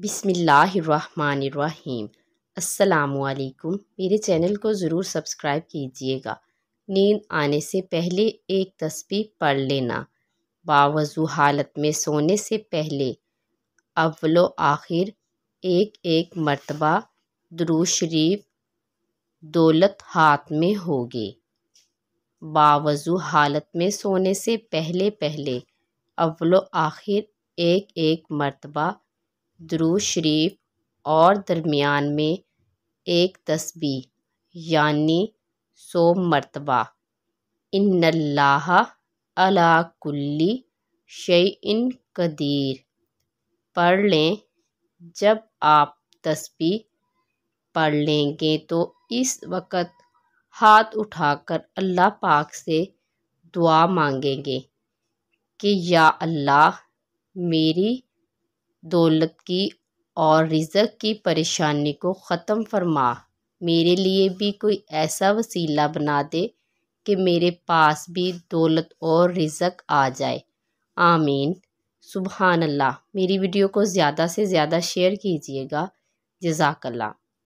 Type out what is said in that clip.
बिसमीम् असलकुम मेरे चैनल को ज़रूर सब्सक्राइब कीजिएगा नींद आने से पहले एक तस्वीर पढ़ लेना बावजू हालत में सोने से पहले अव्वलो आखिर एक एक मरतबा दरू शरीफ दौलत हाथ में होगी बावजू हालत में सोने से पहले पहले अव्वलो आखिर एक एक मरतबा द्रुश शरीफ़ और दरमियान में एक तस्बी यानी सो मरतबा इन्नल्लाह अला कुल्ली क़दीर पढ़ लें जब आप तस्बी पढ़ लेंगे तो इस वक़्त हाथ उठाकर अल्लाह पाक से दुआ मांगेंगे कि या अल्लाह मेरी दौलत की और रिजक की परेशानी को ख़त्म फरमा मेरे लिए भी कोई ऐसा वसीला बना दे कि मेरे पास भी दौलत और रिज़क आ जाए आमीन सुबहानल्ला मेरी वीडियो को ज़्यादा से ज़्यादा शेयर कीजिएगा जजाकल्ला